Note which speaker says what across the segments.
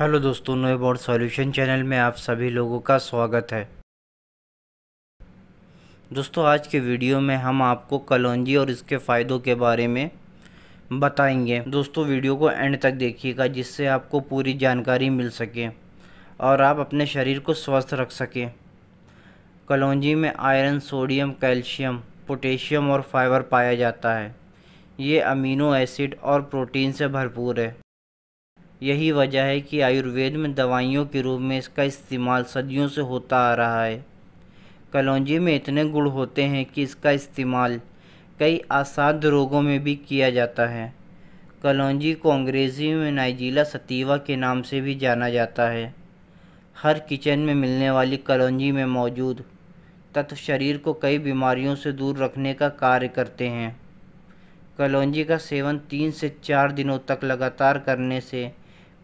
Speaker 1: hello दोस्तों नोए board solution channel में आप सभी लोगों का स्वागत है दोस्तों आज के वीडियो में हम आपको कलौजी और इसके फ़ायदों के बारे में बताएंगे दोस्तों वीडियो को एंड तक देखिएगा जिससे आपको पूरी जानकारी मिल सके और आप अपने शरीर को स्वस्थ रख सकें कलौजी में आयरन सोडियम कैल्शियम पोटेशियम और फाइबर पाया जाता है ये अमीनो एसिड और प्रोटीन से भरपूर है यही वजह है कि आयुर्वेद में दवाइयों के रूप में इसका इस्तेमाल सदियों से होता आ रहा है कलौजी में इतने गुण होते हैं कि इसका इस्तेमाल कई आसाद रोगों में भी किया जाता है कलौजी को अंग्रेज़ी में नाइजीला सतीवा के नाम से भी जाना जाता है हर किचन में मिलने वाली कलौजी में मौजूद तत्व शरीर को कई बीमारियों से दूर रखने का कार्य करते हैं कलौजी का सेवन तीन से चार दिनों तक लगातार करने से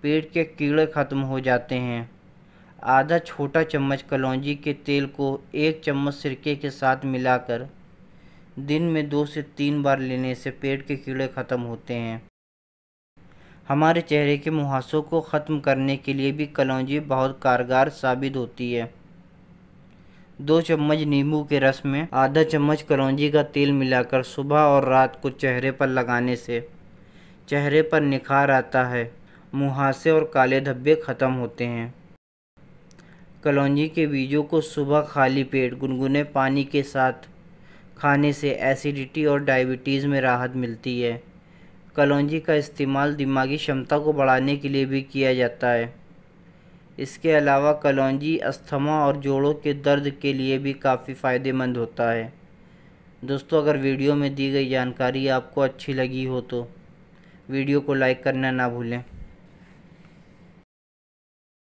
Speaker 1: पेट के कीड़े ख़त्म हो जाते हैं आधा छोटा चम्मच कलौजी के तेल को एक चम्मच सिरके के साथ मिलाकर दिन में दो से तीन बार लेने से पेट के कीड़े ख़त्म होते हैं हमारे चेहरे के मुहासों को ख़त्म करने के लिए भी कलौंजी बहुत कारगर साबित होती है दो चम्मच नींबू के रस में आधा चम्मच कलौजी का तेल मिलाकर सुबह और रात को चेहरे पर लगाने से चेहरे पर निखार आता है मुहासे और काले धब्बे ख़त्म होते हैं कलौजी के बीजों को सुबह खाली पेट गुनगुने पानी के साथ खाने से एसिडिटी और डायबिटीज़ में राहत मिलती है कलौजी का इस्तेमाल दिमागी क्षमता को बढ़ाने के लिए भी किया जाता है इसके अलावा कलौजी अस्थमा और जोड़ों के दर्द के लिए भी काफ़ी फ़ायदेमंद होता है दोस्तों अगर वीडियो में दी गई जानकारी आपको अच्छी लगी हो तो वीडियो को लाइक करना ना भूलें